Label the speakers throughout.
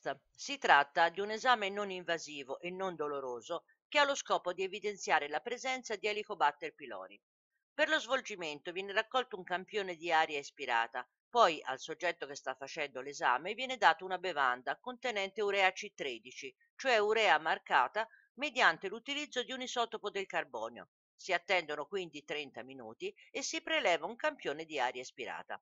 Speaker 1: test. Si tratta di un esame non invasivo e non doloroso che ha lo scopo di evidenziare la presenza di Helicobacter pylori. Per lo svolgimento viene raccolto un campione di aria espirata, poi al soggetto che sta facendo l'esame viene data una bevanda contenente urea C13, cioè urea marcata mediante l'utilizzo di un isotopo del carbonio. Si attendono quindi 30 minuti e si preleva un campione di aria espirata.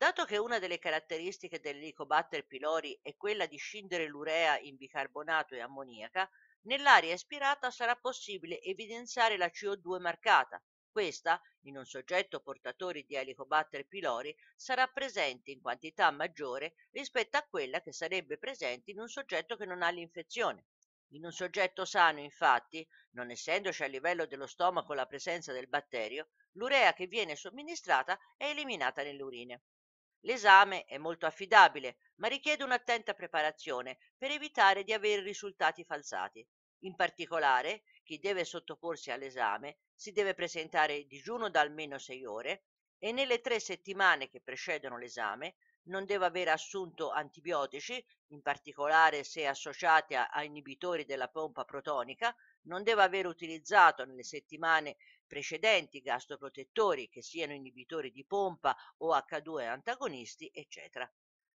Speaker 1: Dato che una delle caratteristiche dell'Helicobacter pylori è quella di scindere l'urea in bicarbonato e ammoniaca, nell'aria espirata sarà possibile evidenziare la CO2 marcata. Questa, in un soggetto portatore di Helicobacter pylori, sarà presente in quantità maggiore rispetto a quella che sarebbe presente in un soggetto che non ha l'infezione. In un soggetto sano, infatti, non essendoci a livello dello stomaco la presenza del batterio, l'urea che viene somministrata è eliminata nelle urine. L'esame è molto affidabile, ma richiede un'attenta preparazione per evitare di avere risultati falsati. In particolare, chi deve sottoporsi all'esame si deve presentare digiuno da almeno 6 ore e nelle tre settimane che precedono l'esame non deve aver assunto antibiotici, in particolare se associati a, a inibitori della pompa protonica, non deve aver utilizzato nelle settimane precedenti gastroprotettori che siano inibitori di pompa o H2 antagonisti, eccetera.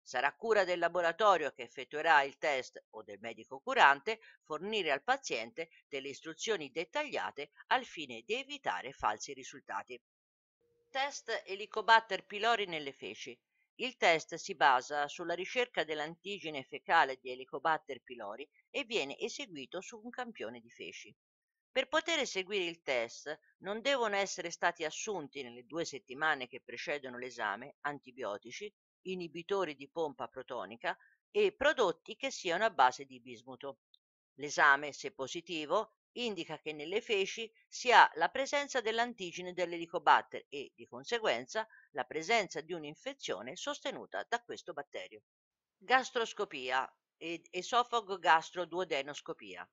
Speaker 1: Sarà cura del laboratorio che effettuerà il test o del medico curante fornire al paziente delle istruzioni dettagliate al fine di evitare falsi risultati. Test Helicobacter pylori nelle feci. Il test si basa sulla ricerca dell'antigene fecale di Helicobacter pylori e viene eseguito su un campione di feci. Per poter eseguire il test non devono essere stati assunti nelle due settimane che precedono l'esame antibiotici, inibitori di pompa protonica e prodotti che siano a base di bismuto. L'esame, se positivo, indica che nelle feci si ha la presenza dell'antigene dell'elicobatter e, di conseguenza, la presenza di un'infezione sostenuta da questo batterio. Gastroscopia ed esofago gastroduodenoscopia.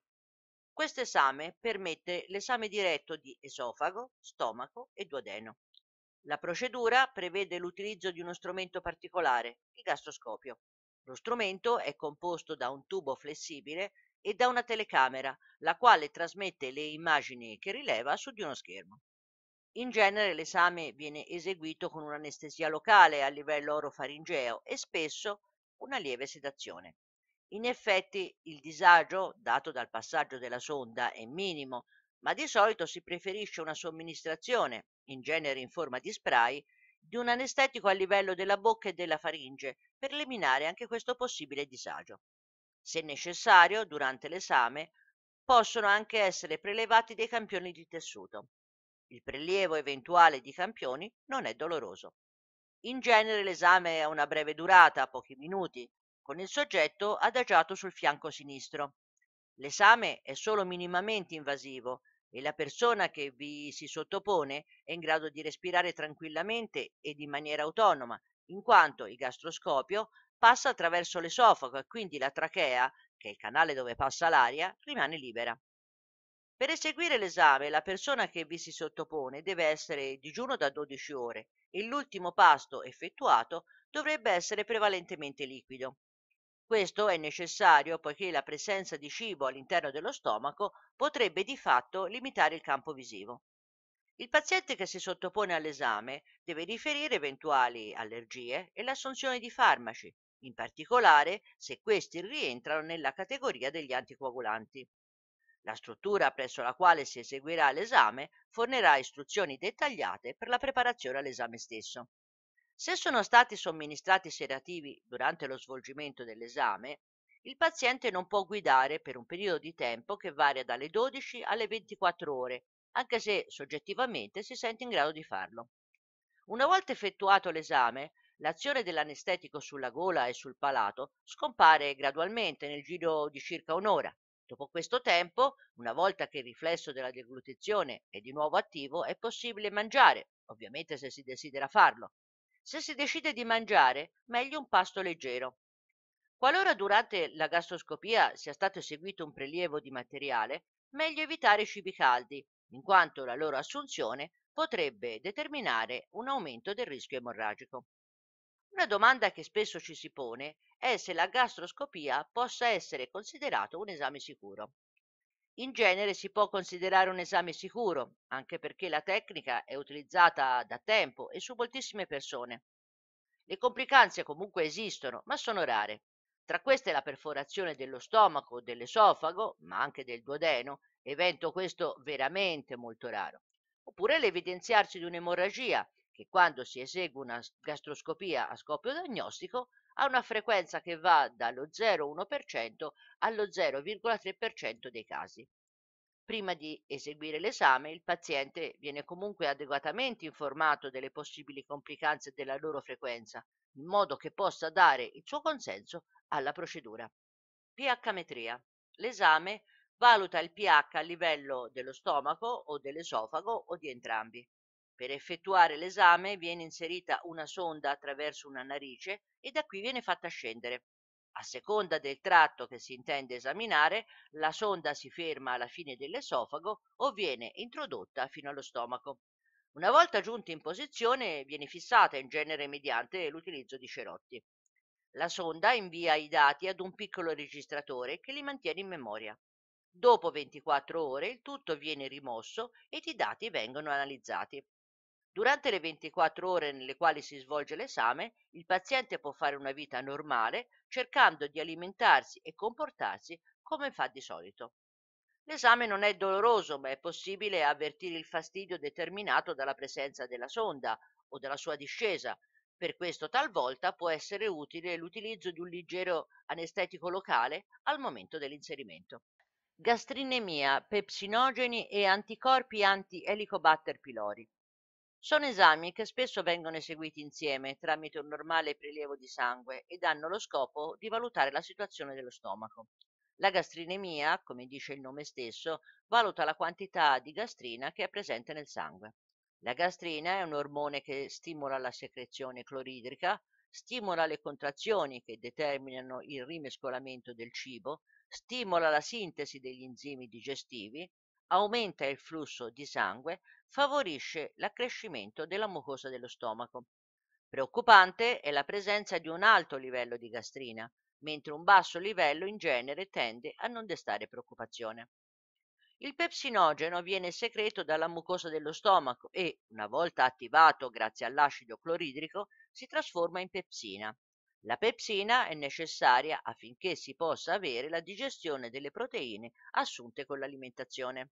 Speaker 1: Questo esame permette l'esame diretto di esofago, stomaco e duodeno. La procedura prevede l'utilizzo di uno strumento particolare, il gastroscopio. Lo strumento è composto da un tubo flessibile e da una telecamera, la quale trasmette le immagini che rileva su di uno schermo. In genere l'esame viene eseguito con un'anestesia locale a livello orofaringeo e spesso una lieve sedazione. In effetti il disagio dato dal passaggio della sonda è minimo, ma di solito si preferisce una somministrazione, in genere in forma di spray, di un anestetico a livello della bocca e della faringe per eliminare anche questo possibile disagio. Se necessario, durante l'esame, possono anche essere prelevati dei campioni di tessuto. Il prelievo eventuale di campioni non è doloroso. In genere l'esame ha una breve durata, pochi minuti, con il soggetto adagiato sul fianco sinistro. L'esame è solo minimamente invasivo e la persona che vi si sottopone è in grado di respirare tranquillamente ed in maniera autonoma, in quanto il gastroscopio passa attraverso l'esofago e quindi la trachea, che è il canale dove passa l'aria, rimane libera. Per eseguire l'esame la persona che vi si sottopone deve essere digiuno da 12 ore e l'ultimo pasto effettuato dovrebbe essere prevalentemente liquido. Questo è necessario poiché la presenza di cibo all'interno dello stomaco potrebbe di fatto limitare il campo visivo. Il paziente che si sottopone all'esame deve riferire eventuali allergie e l'assunzione di farmaci, in particolare se questi rientrano nella categoria degli anticoagulanti. La struttura presso la quale si eseguirà l'esame fornirà istruzioni dettagliate per la preparazione all'esame stesso. Se sono stati somministrati sedativi durante lo svolgimento dell'esame, il paziente non può guidare per un periodo di tempo che varia dalle 12 alle 24 ore, anche se soggettivamente si sente in grado di farlo. Una volta effettuato l'esame, l'azione dell'anestetico sulla gola e sul palato scompare gradualmente nel giro di circa un'ora. Dopo questo tempo, una volta che il riflesso della deglutizione è di nuovo attivo, è possibile mangiare, ovviamente se si desidera farlo. Se si decide di mangiare, meglio un pasto leggero. Qualora durante la gastroscopia sia stato eseguito un prelievo di materiale, meglio evitare i cibi caldi, in quanto la loro assunzione potrebbe determinare un aumento del rischio emorragico. Una domanda che spesso ci si pone è se la gastroscopia possa essere considerato un esame sicuro. In genere si può considerare un esame sicuro, anche perché la tecnica è utilizzata da tempo e su moltissime persone. Le complicanze comunque esistono, ma sono rare. Tra queste la perforazione dello stomaco, dell'esofago, ma anche del duodeno, evento questo veramente molto raro. Oppure l'evidenziarsi di un'emorragia, che quando si esegue una gastroscopia a scopo diagnostico ha una frequenza che va dallo 0,1% allo 0,3% dei casi. Prima di eseguire l'esame, il paziente viene comunque adeguatamente informato delle possibili complicanze della loro frequenza, in modo che possa dare il suo consenso alla procedura. pH-metria. L'esame valuta il pH a livello dello stomaco o dell'esofago o di entrambi. Per effettuare l'esame viene inserita una sonda attraverso una narice e da qui viene fatta scendere. A seconda del tratto che si intende esaminare, la sonda si ferma alla fine dell'esofago o viene introdotta fino allo stomaco. Una volta giunta in posizione viene fissata in genere mediante l'utilizzo di cerotti. La sonda invia i dati ad un piccolo registratore che li mantiene in memoria. Dopo 24 ore il tutto viene rimosso ed i dati vengono analizzati. Durante le 24 ore nelle quali si svolge l'esame, il paziente può fare una vita normale cercando di alimentarsi e comportarsi come fa di solito. L'esame non è doloroso, ma è possibile avvertire il fastidio determinato dalla presenza della sonda o dalla sua discesa. Per questo talvolta può essere utile l'utilizzo di un leggero anestetico locale al momento dell'inserimento. Gastrinemia, pepsinogeni e anticorpi anti-Helicobacter pylori. Sono esami che spesso vengono eseguiti insieme tramite un normale prelievo di sangue ed hanno lo scopo di valutare la situazione dello stomaco. La gastrinemia, come dice il nome stesso, valuta la quantità di gastrina che è presente nel sangue. La gastrina è un ormone che stimola la secrezione cloridrica, stimola le contrazioni che determinano il rimescolamento del cibo, stimola la sintesi degli enzimi digestivi, aumenta il flusso di sangue, favorisce l'accrescimento della mucosa dello stomaco. Preoccupante è la presenza di un alto livello di gastrina, mentre un basso livello in genere tende a non destare preoccupazione. Il pepsinogeno viene secreto dalla mucosa dello stomaco e, una volta attivato grazie all'acido cloridrico, si trasforma in pepsina. La pepsina è necessaria affinché si possa avere la digestione delle proteine assunte con l'alimentazione.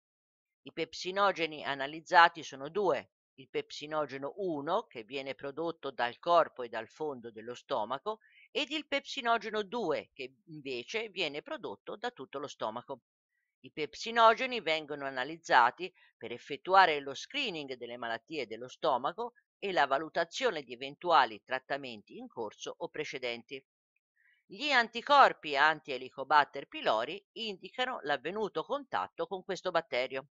Speaker 1: I pepsinogeni analizzati sono due, il pepsinogeno 1 che viene prodotto dal corpo e dal fondo dello stomaco ed il pepsinogeno 2 che invece viene prodotto da tutto lo stomaco. I pepsinogeni vengono analizzati per effettuare lo screening delle malattie dello stomaco e la valutazione di eventuali trattamenti in corso o precedenti. Gli anticorpi anti-Helicobacter pylori indicano l'avvenuto contatto con questo batterio.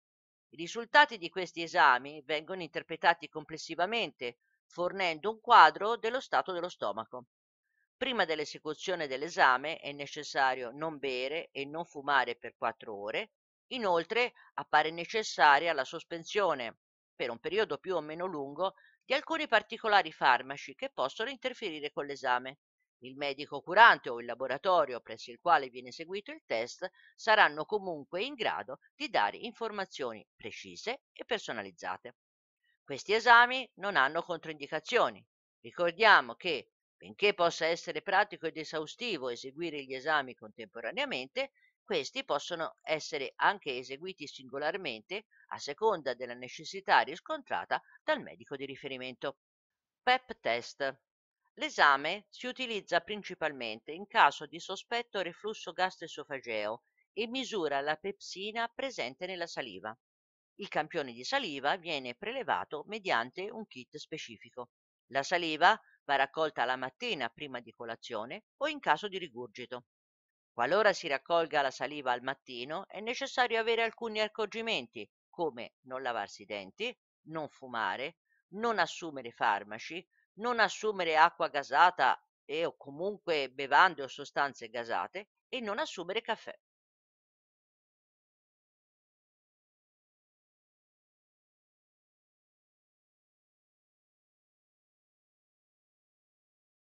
Speaker 1: I risultati di questi esami vengono interpretati complessivamente, fornendo un quadro dello stato dello stomaco. Prima dell'esecuzione dell'esame è necessario non bere e non fumare per 4 ore. Inoltre appare necessaria la sospensione, per un periodo più o meno lungo, di alcuni particolari farmaci che possono interferire con l'esame. Il medico curante o il laboratorio presso il quale viene eseguito il test saranno comunque in grado di dare informazioni precise e personalizzate. Questi esami non hanno controindicazioni. Ricordiamo che, benché possa essere pratico ed esaustivo eseguire gli esami contemporaneamente, questi possono essere anche eseguiti singolarmente a seconda della necessità riscontrata dal medico di riferimento. PEP test L'esame si utilizza principalmente in caso di sospetto reflusso gastroesofageo e misura la pepsina presente nella saliva. Il campione di saliva viene prelevato mediante un kit specifico. La saliva va raccolta la mattina prima di colazione o in caso di rigurgito. Qualora si raccolga la saliva al mattino è necessario avere alcuni accorgimenti come non lavarsi i denti, non fumare, non assumere farmaci, non assumere acqua gasata e o comunque bevande o sostanze gasate e non assumere caffè.